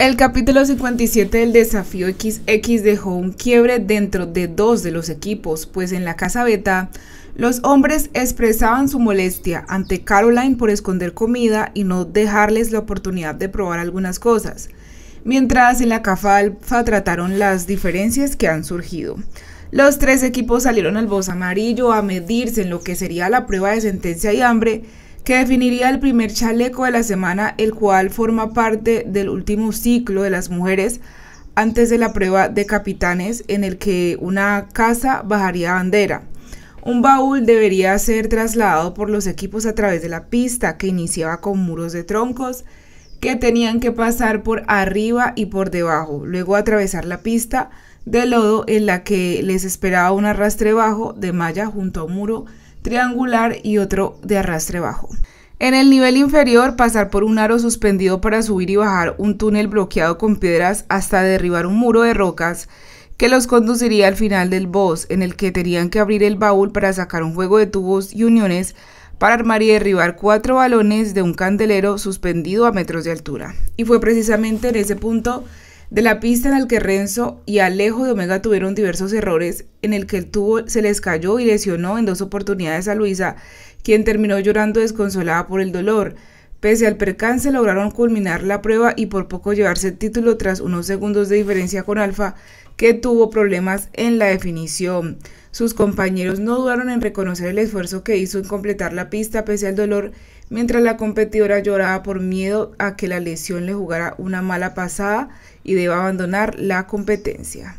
El capítulo 57 del desafío XX dejó un quiebre dentro de dos de los equipos, pues en la casa beta los hombres expresaban su molestia ante Caroline por esconder comida y no dejarles la oportunidad de probar algunas cosas, mientras en la cafa alfa trataron las diferencias que han surgido. Los tres equipos salieron al voz amarillo a medirse en lo que sería la prueba de sentencia y hambre, que definiría el primer chaleco de la semana, el cual forma parte del último ciclo de las mujeres antes de la prueba de capitanes en el que una casa bajaría bandera. Un baúl debería ser trasladado por los equipos a través de la pista que iniciaba con muros de troncos que tenían que pasar por arriba y por debajo, luego atravesar la pista de lodo en la que les esperaba un arrastre bajo de malla junto a un muro triangular y otro de arrastre bajo. En el nivel inferior, pasar por un aro suspendido para subir y bajar un túnel bloqueado con piedras hasta derribar un muro de rocas que los conduciría al final del boss, en el que tenían que abrir el baúl para sacar un juego de tubos y uniones para armar y derribar cuatro balones de un candelero suspendido a metros de altura. Y fue precisamente en ese punto de la pista en la que Renzo y Alejo de Omega tuvieron diversos errores, en el que el tubo se les cayó y lesionó en dos oportunidades a Luisa, quien terminó llorando desconsolada por el dolor. Pese al percance, lograron culminar la prueba y por poco llevarse el título tras unos segundos de diferencia con Alfa, que tuvo problemas en la definición. Sus compañeros no dudaron en reconocer el esfuerzo que hizo en completar la pista pese al dolor, mientras la competidora lloraba por miedo a que la lesión le jugara una mala pasada y deba abandonar la competencia.